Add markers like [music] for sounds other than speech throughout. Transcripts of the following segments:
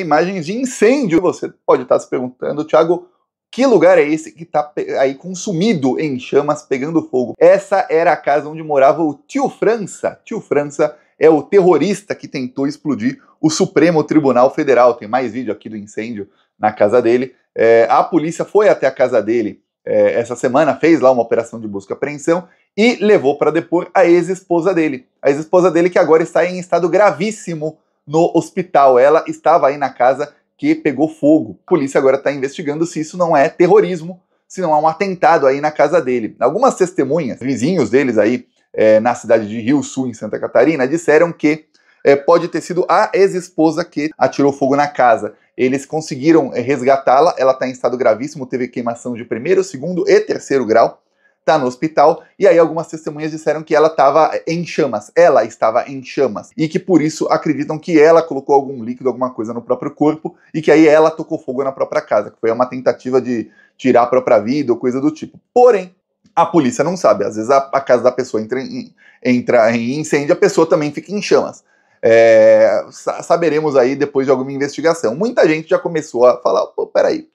imagens de incêndio. Você pode estar se perguntando, Thiago, que lugar é esse que está aí consumido em chamas, pegando fogo? Essa era a casa onde morava o tio França. Tio França é o terrorista que tentou explodir o Supremo Tribunal Federal. Tem mais vídeo aqui do incêndio na casa dele. É, a polícia foi até a casa dele é, essa semana, fez lá uma operação de busca e apreensão e levou para depor a ex-esposa dele. A ex-esposa dele que agora está em estado gravíssimo no hospital. Ela estava aí na casa que pegou fogo. A polícia agora está investigando se isso não é terrorismo, se não é um atentado aí na casa dele. Algumas testemunhas, vizinhos deles aí é, na cidade de Rio Sul, em Santa Catarina, disseram que é, pode ter sido a ex-esposa que atirou fogo na casa. Eles conseguiram é, resgatá-la, ela está em estado gravíssimo, teve queimação de primeiro, segundo e terceiro grau tá no hospital, e aí algumas testemunhas disseram que ela estava em chamas, ela estava em chamas, e que por isso acreditam que ela colocou algum líquido, alguma coisa no próprio corpo, e que aí ela tocou fogo na própria casa, que foi uma tentativa de tirar a própria vida ou coisa do tipo. Porém, a polícia não sabe, às vezes a, a casa da pessoa entra em, entra em incêndio, a pessoa também fica em chamas. É, saberemos aí depois de alguma investigação. Muita gente já começou a falar, pô, peraí,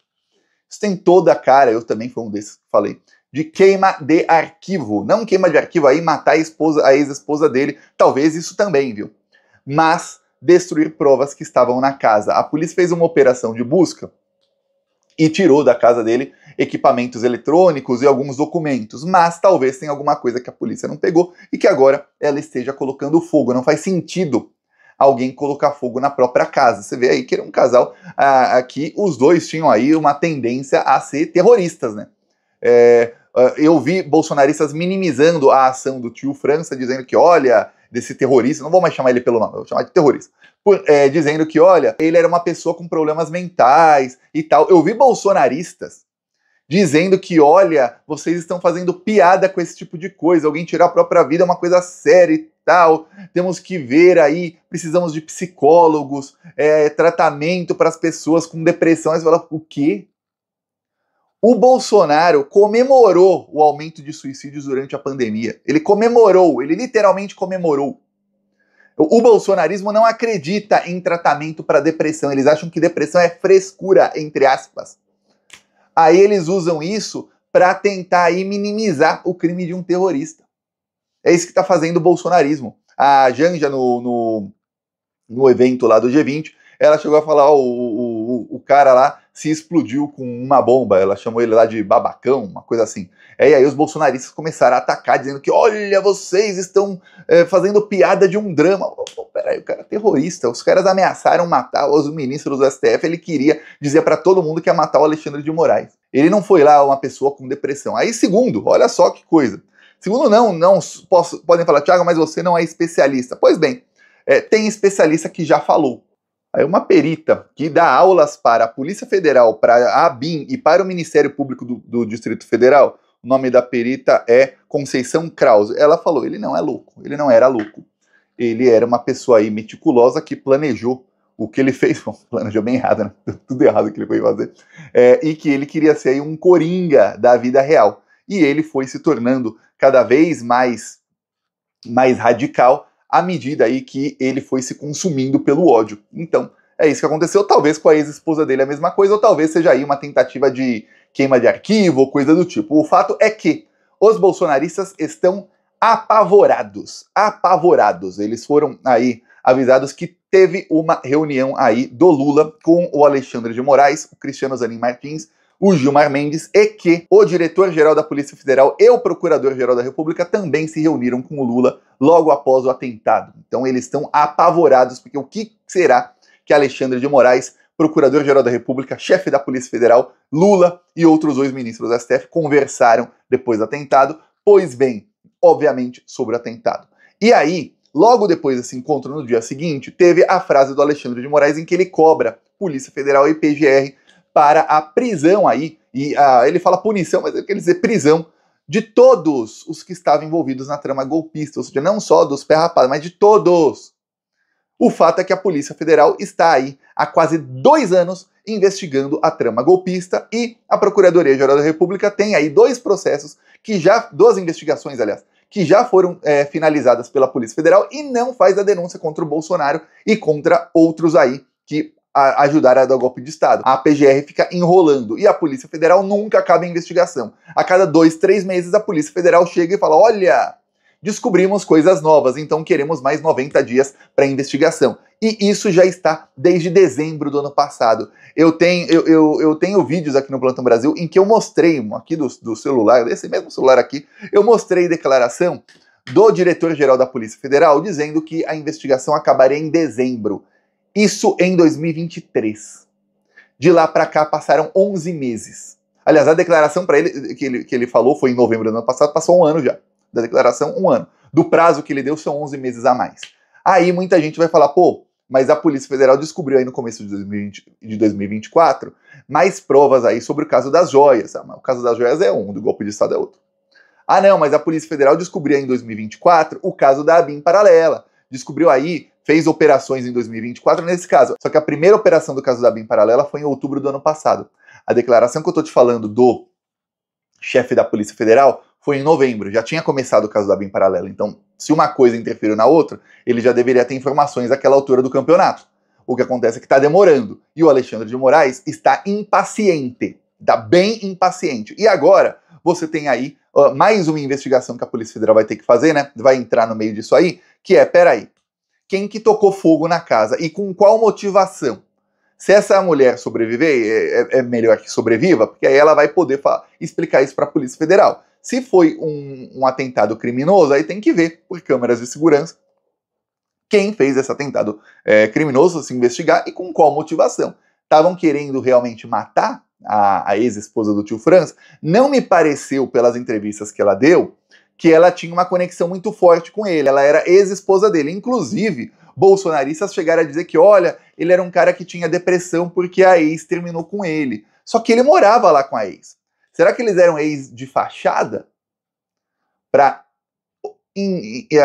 isso tem toda a cara, eu também fui um desses que falei, de queima de arquivo. Não queima de arquivo aí matar a esposa, a ex-esposa dele, talvez isso também, viu? Mas destruir provas que estavam na casa. A polícia fez uma operação de busca e tirou da casa dele equipamentos eletrônicos e alguns documentos, mas talvez tenha alguma coisa que a polícia não pegou e que agora ela esteja colocando fogo. Não faz sentido alguém colocar fogo na própria casa. Você vê aí que era um casal ah, que os dois tinham aí uma tendência a ser terroristas, né? É, ah, eu vi bolsonaristas minimizando a ação do tio França, dizendo que, olha, desse terrorista, não vou mais chamar ele pelo nome, vou chamar de terrorista, por, é, dizendo que, olha, ele era uma pessoa com problemas mentais e tal. Eu vi bolsonaristas dizendo que, olha, vocês estão fazendo piada com esse tipo de coisa, alguém tirar a própria vida é uma coisa séria e tal, temos que ver aí, precisamos de psicólogos, é, tratamento para as pessoas com depressão. Aí você fala, o quê? O Bolsonaro comemorou o aumento de suicídios durante a pandemia. Ele comemorou, ele literalmente comemorou. O bolsonarismo não acredita em tratamento para depressão. Eles acham que depressão é frescura, entre aspas. Aí eles usam isso para tentar aí minimizar o crime de um terrorista. É isso que está fazendo o bolsonarismo. A Janja, no, no, no, evento lá do G20, ela chegou a falar: o, o, o cara lá se explodiu com uma bomba. Ela chamou ele lá de babacão, uma coisa assim. É, e aí os bolsonaristas começaram a atacar, dizendo que olha, vocês estão é, fazendo piada de um drama. Pô, peraí, o cara é terrorista. Os caras ameaçaram matar os ministros do STF. Ele queria dizer para todo mundo que ia matar o Alexandre de Moraes. Ele não foi lá uma pessoa com depressão. Aí, segundo, olha só que coisa. Segundo, não, não posso, podem falar, Thiago, mas você não é especialista. Pois bem, é, tem especialista que já falou uma perita que dá aulas para a Polícia Federal, para a ABIN e para o Ministério Público do, do Distrito Federal, o nome da perita é Conceição Krause. Ela falou: ele não é louco, ele não era louco. Ele era uma pessoa aí meticulosa que planejou o que ele [laughs] fez. Bom, planejou bem errado, né? Tudo errado que ele foi fazer. É, e que ele queria ser aí um coringa da vida real. E ele foi se tornando cada vez mais, mais radical à medida aí que ele foi se consumindo pelo ódio. Então, é isso que aconteceu. Talvez com a ex-esposa dele a mesma coisa, ou talvez seja aí uma tentativa de queima de arquivo ou coisa do tipo. O fato é que os bolsonaristas estão apavorados, apavorados. Eles foram aí avisados que teve uma reunião aí do Lula com o Alexandre de Moraes, o Cristiano Zanin Martins, o Gilmar Mendes e que o diretor-geral da Polícia Federal e o procurador-geral da República também se reuniram com o Lula logo após o atentado. Então eles estão apavorados, porque o que será que Alexandre de Moraes, procurador-geral da República, chefe da Polícia Federal, Lula e outros dois ministros da STF conversaram depois do atentado? Pois bem, obviamente sobre o atentado. E aí, logo depois desse encontro, no dia seguinte, teve a frase do Alexandre de Moraes em que ele cobra Polícia Federal e PGR para a prisão aí. E uh, ele fala punição, mas ele quer dizer prisão de todos os que estavam envolvidos na trama golpista, ou seja, não só dos pé rapados, mas de todos. O fato é que a Polícia Federal está aí há quase dois anos investigando a trama golpista e a Procuradoria-Geral da República tem aí dois processos que já, duas investigações, aliás, que já foram é, finalizadas pela Polícia Federal e não faz a denúncia contra o Bolsonaro e contra outros aí que a ajudar a dar o golpe de Estado. A PGR fica enrolando e a Polícia Federal nunca acaba a investigação. A cada dois, três meses, a Polícia Federal chega e fala: olha, descobrimos coisas novas, então queremos mais 90 dias para investigação. E isso já está desde dezembro do ano passado. Eu tenho, eu, eu, eu tenho vídeos aqui no Plantão Brasil em que eu mostrei, aqui do, do celular, desse mesmo celular aqui, eu mostrei declaração do diretor-geral da Polícia Federal dizendo que a investigação acabaria em dezembro. Isso em 2023. De lá para cá passaram 11 meses. Aliás, a declaração para ele que, ele que ele falou foi em novembro do ano passado, passou um ano já. Da declaração, um ano. Do prazo que ele deu, são 11 meses a mais. Aí muita gente vai falar, pô, mas a Polícia Federal descobriu aí no começo de, 2020, de 2024 mais provas aí sobre o caso das joias. Ah, o caso das joias é um, do golpe de Estado é outro. Ah, não, mas a Polícia Federal descobriu aí em 2024 o caso da ABIM paralela. Descobriu aí fez operações em 2024 nesse caso. Só que a primeira operação do caso da BIM paralela foi em outubro do ano passado. A declaração que eu estou te falando do chefe da Polícia Federal foi em novembro, já tinha começado o caso da BIM paralela. Então, se uma coisa interferiu na outra, ele já deveria ter informações àquela altura do campeonato. O que acontece é que está demorando. E o Alexandre de Moraes está impaciente, está bem impaciente. E agora você tem aí uh, mais uma investigação que a Polícia Federal vai ter que fazer, né? Vai entrar no meio disso aí, que é, peraí, quem que tocou fogo na casa e com qual motivação. Se essa mulher sobreviver, é, é, é melhor que sobreviva, porque aí ela vai poder explicar isso para a Polícia Federal. Se foi um, um atentado criminoso, aí tem que ver por câmeras de segurança quem fez esse atentado é, criminoso, se investigar e com qual motivação. Estavam querendo realmente matar a, a ex-esposa do tio Franz? Não me pareceu, pelas entrevistas que ela deu, que ela tinha uma conexão muito forte com ele, ela era ex-esposa dele. Inclusive, bolsonaristas chegaram a dizer que, olha, ele era um cara que tinha depressão porque a ex terminou com ele. Só que ele morava lá com a ex. Será que eles eram ex de fachada? Para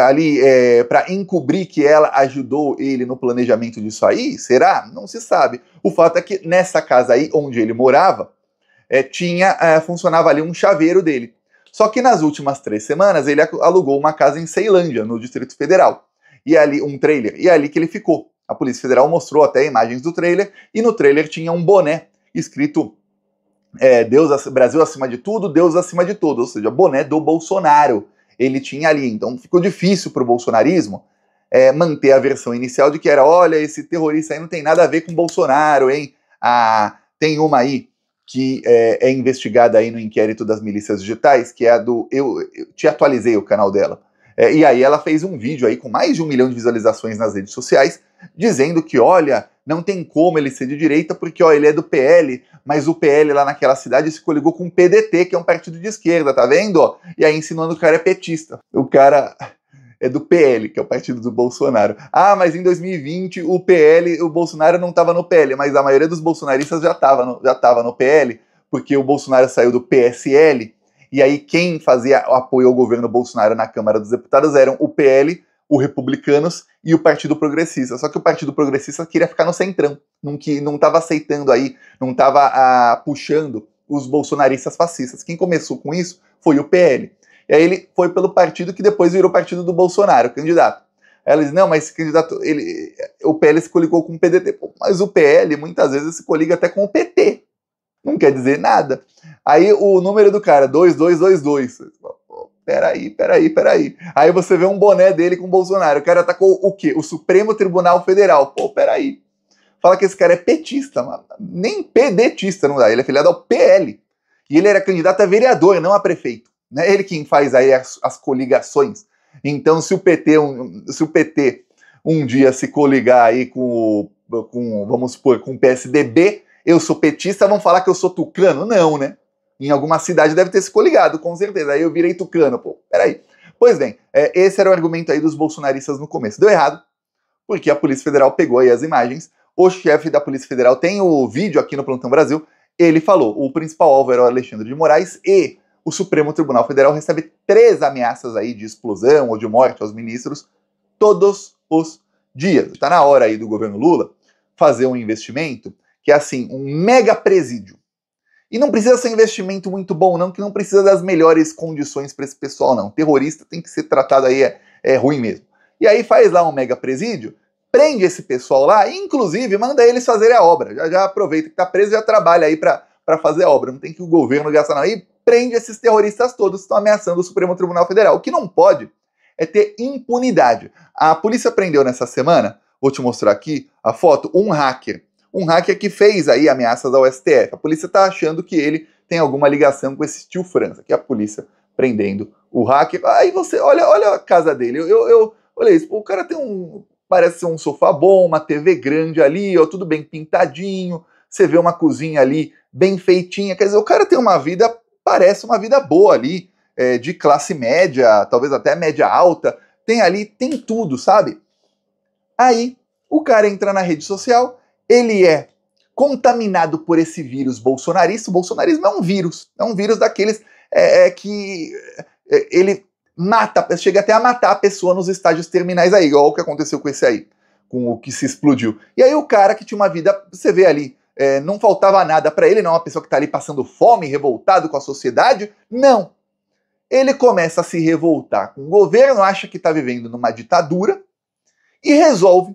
ali é, para encobrir que ela ajudou ele no planejamento disso aí? Será? Não se sabe. O fato é que nessa casa aí onde ele morava é, tinha é, funcionava ali um chaveiro dele. Só que nas últimas três semanas ele alugou uma casa em Ceilândia, no Distrito Federal. E ali, um trailer, e é ali que ele ficou. A Polícia Federal mostrou até imagens do trailer, e no trailer tinha um boné escrito é, Deus, Brasil acima de tudo, Deus acima de todos, ou seja, boné do Bolsonaro. Ele tinha ali. Então ficou difícil para o bolsonarismo é, manter a versão inicial de que era: olha, esse terrorista aí não tem nada a ver com Bolsonaro, hein? Ah, tem uma aí que é, é, investigada aí no inquérito das milícias digitais, que é a do. Eu, eu te atualizei o canal dela. É, e aí ela fez um vídeo aí com mais de um milhão de visualizações nas redes sociais, dizendo que, olha, não tem como ele ser de direita, porque ó, ele é do PL, mas o PL lá naquela cidade se coligou com o PDT, que é um partido de esquerda, tá vendo? E aí insinuando que o cara é petista. O cara é do PL, que é o partido do Bolsonaro. Ah, mas em 2020 o PL, o Bolsonaro não estava no PL, mas a maioria dos bolsonaristas já estava no, já no PL, porque o Bolsonaro saiu do PSL, e aí quem fazia apoio ao governo Bolsonaro na Câmara dos Deputados eram o PL, o Republicanos e o Partido Progressista. Só que o Partido Progressista queria ficar no centrão, não estava aceitando aí, não estava ah, puxando os bolsonaristas fascistas. Quem começou com isso foi o PL. E aí ele foi pelo partido que depois virou partido do Bolsonaro, candidato. Aí ela diz, não, mas esse candidato, ele, eh, o PL se coligou com o PDT. Pô, mas o PL muitas vezes se coliga até com o PT. Não quer dizer nada. Aí o número do cara, 2222. Peraí, peraí, peraí. Aí você vê um boné dele com o Bolsonaro. O cara atacou tá o quê? O Supremo Tribunal Federal. Pô, peraí. Fala que esse cara é petista, mano. Nem pedetista não dá. Ele é filiado ao PL. E ele era candidato a vereador, não a prefeito. Né? Ele quem faz aí as, as coligações. Então, se o PT um, se o PT um dia se coligar aí com, com vamos supor, com o PSDB, eu sou petista, vão falar que eu sou tucano? Não, né? Em alguma cidade deve ter se coligado, com certeza. Aí eu virei tucano, pô, peraí. Pois bem, é, esse era o argumento aí dos bolsonaristas no começo. Deu errado, porque a Polícia Federal pegou aí as imagens. O chefe da Polícia Federal tem o vídeo aqui no Plantão Brasil. Ele falou: o principal alvo era o Alexandre de Moraes e o Supremo Tribunal Federal recebe três ameaças aí de explosão ou de morte aos ministros todos os dias. Está na hora aí do governo Lula fazer um investimento que é assim, um mega presídio. E não precisa ser um investimento muito bom, não, que não precisa das melhores condições para esse pessoal, não. Terrorista tem que ser tratado aí, é, é ruim mesmo. E aí faz lá um mega presídio, prende esse pessoal lá, inclusive manda eles fazerem a obra. Já, já aproveita que tá preso e já trabalha aí para fazer a obra. Não tem que o governo gastar não. E prende esses terroristas todos que estão ameaçando o Supremo Tribunal Federal. O que não pode é ter impunidade. A polícia prendeu nessa semana, vou te mostrar aqui a foto, um hacker. Um hacker que fez aí ameaças ao STF. A polícia está achando que ele tem alguma ligação com esse tio França, que é a polícia prendendo o hacker. Aí você, olha, olha a casa dele. Eu, eu, eu olhei isso, o cara tem um. Parece ser um sofá bom, uma TV grande ali, ó, tudo bem pintadinho. Você vê uma cozinha ali bem feitinha. Quer dizer, o cara tem uma vida parece uma vida boa ali, é, de classe média, talvez até média alta. Tem ali, tem tudo, sabe? Aí o cara entra na rede social, ele é contaminado por esse vírus bolsonarista. O bolsonarismo é um vírus, é um vírus daqueles é, é que é, ele mata, chega até a matar a pessoa nos estágios terminais aí, igual o que aconteceu com esse aí, com o que se explodiu. E aí o cara que tinha uma vida, você vê ali, é, não faltava nada para ele, não é uma pessoa que está ali passando fome, revoltado com a sociedade. Não. Ele começa a se revoltar com o governo, acha que está vivendo numa ditadura e resolve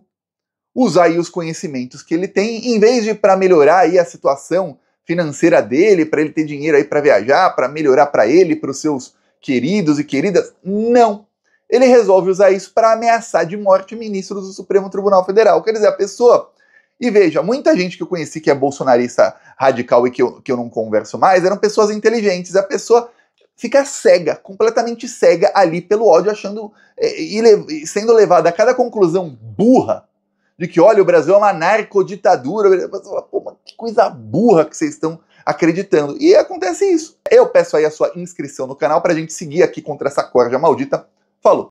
usar aí os conhecimentos que ele tem, em vez de para melhorar aí a situação financeira dele, para ele ter dinheiro aí para viajar, para melhorar para ele, para os seus queridos e queridas. Não. Ele resolve usar isso para ameaçar de morte o ministro do Supremo Tribunal Federal. Quer dizer, a pessoa e veja, muita gente que eu conheci que é bolsonarista radical e que eu, que eu não converso mais eram pessoas inteligentes. A pessoa fica cega, completamente cega ali pelo ódio, achando eh, e, e sendo levada a cada conclusão burra de que, olha, o Brasil é uma narcoditadura. Você fala, pô, que coisa burra que vocês estão acreditando. E acontece isso. Eu peço aí a sua inscrição no canal pra gente seguir aqui contra essa corja maldita. Falou!